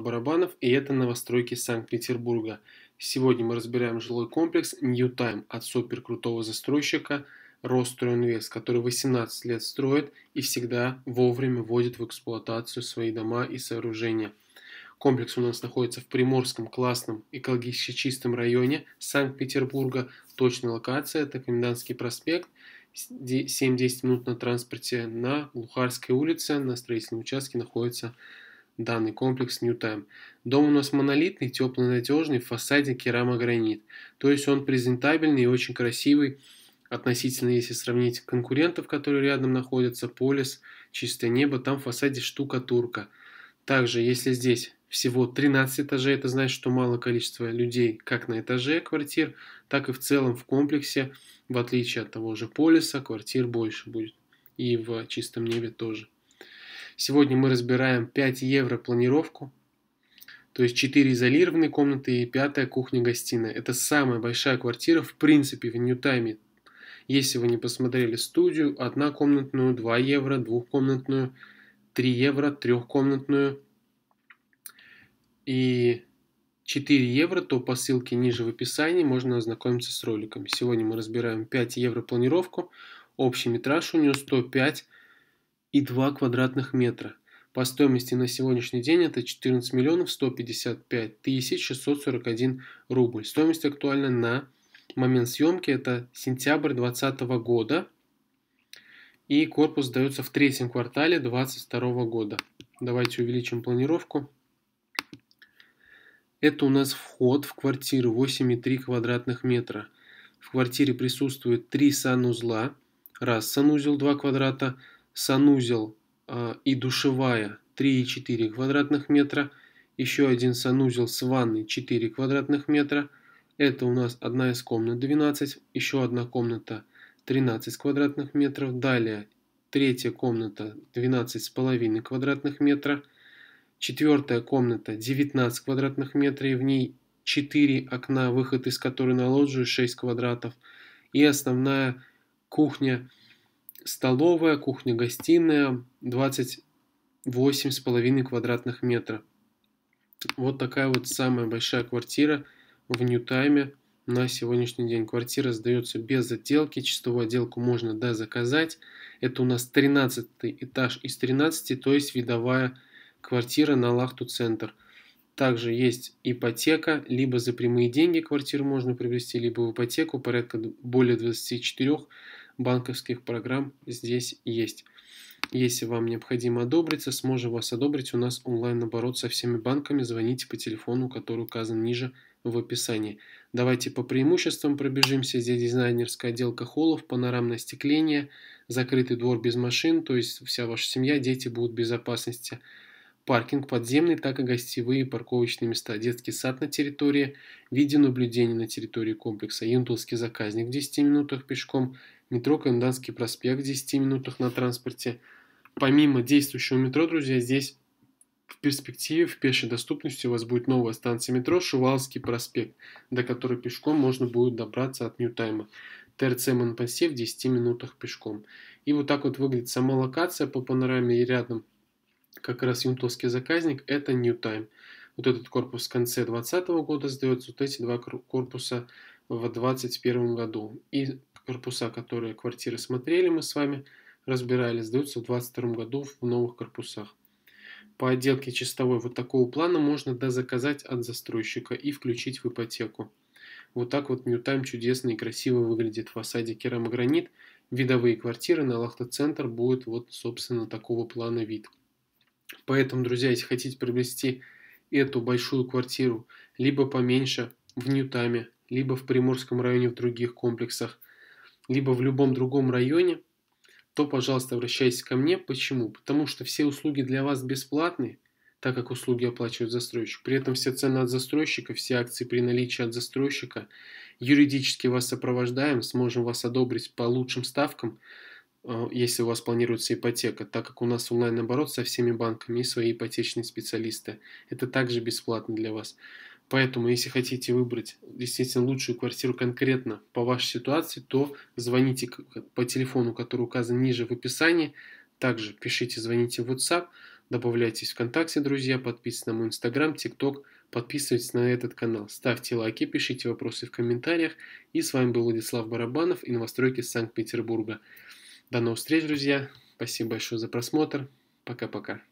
Барабанов, и это новостройки Санкт-Петербурга. Сегодня мы разбираем жилой комплекс New Time от суперкрутого застройщика Ростроинвест, который 18 лет строит и всегда вовремя вводит в эксплуатацию свои дома и сооружения. Комплекс у нас находится в Приморском классном экологически чистом районе Санкт-Петербурга. Точная локация – это Комендантский проспект. 7-10 минут на транспорте на Лухарской улице на строительном участке находится данный комплекс New Time. Дом у нас монолитный, теплонадежный, в фасаде керамогранит. То есть он презентабельный и очень красивый, относительно, если сравнить конкурентов, которые рядом находятся, полис, чистое небо, там в фасаде штукатурка. Также, если здесь всего 13 этажей, это значит, что мало количество людей как на этаже квартир, так и в целом в комплексе, в отличие от того же полиса, квартир больше будет. И в чистом небе тоже. Сегодня мы разбираем 5 евро планировку, то есть 4 изолированные комнаты и пятая кухня-гостиная. Это самая большая квартира в принципе в Нью-Тайме. Если вы не посмотрели студию, однокомнатную, 2 евро, двухкомнатную, 3 евро, трехкомнатную и 4 евро, то по ссылке ниже в описании можно ознакомиться с роликом. Сегодня мы разбираем 5 евро планировку, общий метраж у нее 105 и 2 квадратных метра. По стоимости на сегодняшний день это 14 миллионов 155 тысяч 641 рубль. Стоимость актуальна на момент съемки, это сентябрь 2020 года. И корпус сдается в третьем квартале 2022 года. Давайте увеличим планировку. Это у нас вход в квартиру 8,3 квадратных метра. В квартире присутствует три санузла. Раз санузел 2 квадрата, санузел а, и душевая 3,4 квадратных метра, еще один санузел с ванной 4 квадратных метра, это у нас одна из комнат 12, еще одна комната 13 квадратных метров, далее третья комната 12,5 квадратных метра, четвертая комната 19 квадратных метров, и в ней 4 окна, выход из которой на лоджию 6 квадратов, и основная кухня столовая, кухня-гостиная, 28,5 квадратных метра. Вот такая вот самая большая квартира в Нью-Тайме на сегодняшний день. Квартира сдается без отделки, чистовую отделку можно да, заказать. Это у нас 13 этаж из 13, то есть видовая квартира на Лахту-центр. Также есть ипотека, либо за прямые деньги квартиру можно приобрести, либо в ипотеку, порядка более 24 банковских программ здесь есть. Если вам необходимо одобриться, сможем вас одобрить. У нас онлайн-оборот со всеми банками. Звоните по телефону, который указан ниже в описании. Давайте по преимуществам пробежимся. Здесь дизайнерская отделка холлов, панорамное остекление, закрытый двор без машин, то есть вся ваша семья, дети будут в безопасности. Паркинг подземный, так и гостевые парковочные места, детский сад на территории, видеонаблюдение на территории комплекса, юнтовский заказник в 10 минутах пешком, метро Комендантский проспект в 10 минутах на транспорте. Помимо действующего метро, друзья, здесь в перспективе в пешей доступности у вас будет новая станция метро Шувалский проспект, до которой пешком можно будет добраться от Ньютайма. ТРЦ Монпассе в 10 минутах пешком. И вот так вот выглядит сама локация по панораме и рядом как раз юнтовский заказник, это Ньютайм. Вот этот корпус в конце 2020 года сдается, вот эти два корпуса в 2021 году. И корпуса, которые квартиры смотрели, мы с вами разбирали, сдаются в 2022 году в новых корпусах. По отделке чистовой вот такого плана можно дозаказать от застройщика и включить в ипотеку. Вот так вот Ньютайм чудесно и красиво выглядит в фасаде керамогранит. Видовые квартиры на Лахта-центр будет вот, собственно, такого плана вид. Поэтому, друзья, если хотите приобрести эту большую квартиру, либо поменьше в Ньютаме, либо в Приморском районе в других комплексах – либо в любом другом районе, то, пожалуйста, обращайтесь ко мне. Почему? Потому что все услуги для вас бесплатные, так как услуги оплачивают застройщик. При этом все цены от застройщика, все акции при наличии от застройщика. Юридически вас сопровождаем, сможем вас одобрить по лучшим ставкам, э, если у вас планируется ипотека, так как у нас онлайн-оборот со всеми банками и свои ипотечные специалисты. Это также бесплатно для вас. Поэтому, если хотите выбрать действительно лучшую квартиру конкретно по вашей ситуации, то звоните по телефону, который указан ниже в описании. Также пишите, звоните в WhatsApp, добавляйтесь в ВКонтакте, друзья, подписывайтесь на мой Инстаграм, ТикТок, подписывайтесь на этот канал, ставьте лайки, пишите вопросы в комментариях. И с вами был Владислав Барабанов, инвостройки Санкт-Петербурга. До новых встреч, друзья. Спасибо большое за просмотр. Пока-пока.